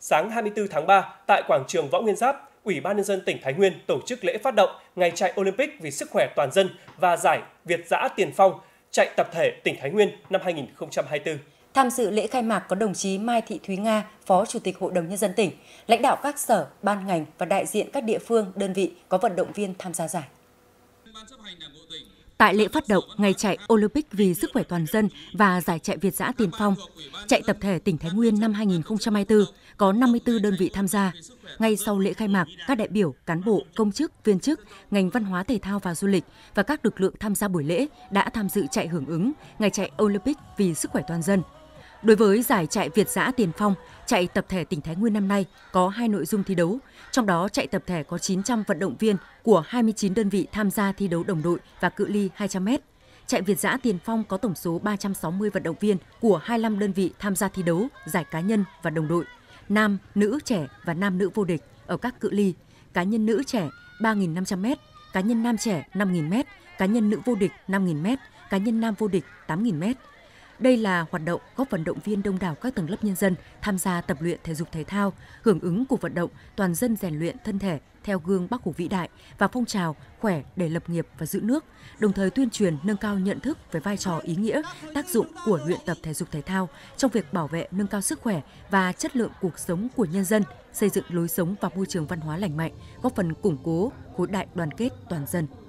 sáng 24 tháng 3 tại quảng trường Võ Nguyên Giáp, Ủy ban nhân dân tỉnh Thái Nguyên tổ chức lễ phát động Ngày chạy Olympic vì sức khỏe toàn dân và giải Việt giã tiền phong chạy tập thể tỉnh Thái Nguyên năm 2024. Tham dự lễ khai mạc có đồng chí Mai Thị Thúy Nga, Phó Chủ tịch Hội đồng Nhân dân tỉnh, lãnh đạo các sở, ban ngành và đại diện các địa phương, đơn vị có vận động viên tham gia giải tại lễ phát động ngày chạy Olympic vì sức khỏe toàn dân và giải chạy Việt giã tiền phong. Chạy tập thể tỉnh Thái Nguyên năm 2024 có 54 đơn vị tham gia. Ngay sau lễ khai mạc, các đại biểu, cán bộ, công chức, viên chức, ngành văn hóa thể thao và du lịch và các lực lượng tham gia buổi lễ đã tham dự chạy hưởng ứng ngày chạy Olympic vì sức khỏe toàn dân. Đối với giải chạy Việt giã tiền phong, chạy tập thể tỉnh Thái Nguyên năm nay có hai nội dung thi đấu, trong đó chạy tập thể có 900 vận động viên của 29 đơn vị tham gia thi đấu đồng đội và cự ly 200m. Chạy Việt giã tiền phong có tổng số 360 vận động viên của 25 đơn vị tham gia thi đấu, giải cá nhân và đồng đội, nam, nữ trẻ và nam nữ vô địch ở các cự ly, cá nhân nữ trẻ 3.500m, cá nhân nam trẻ 5.000m, cá nhân nữ vô địch 5.000m, cá nhân nam vô địch 8.000m. Đây là hoạt động góp phần động viên đông đảo các tầng lớp nhân dân tham gia tập luyện thể dục thể thao, hưởng ứng cuộc vận động toàn dân rèn luyện thân thể theo gương Bác Hồ vĩ đại và phong trào khỏe để lập nghiệp và giữ nước, đồng thời tuyên truyền nâng cao nhận thức về vai trò ý nghĩa, tác dụng của luyện tập thể dục thể thao trong việc bảo vệ nâng cao sức khỏe và chất lượng cuộc sống của nhân dân, xây dựng lối sống và môi trường văn hóa lành mạnh, góp phần củng cố khối đại đoàn kết toàn dân.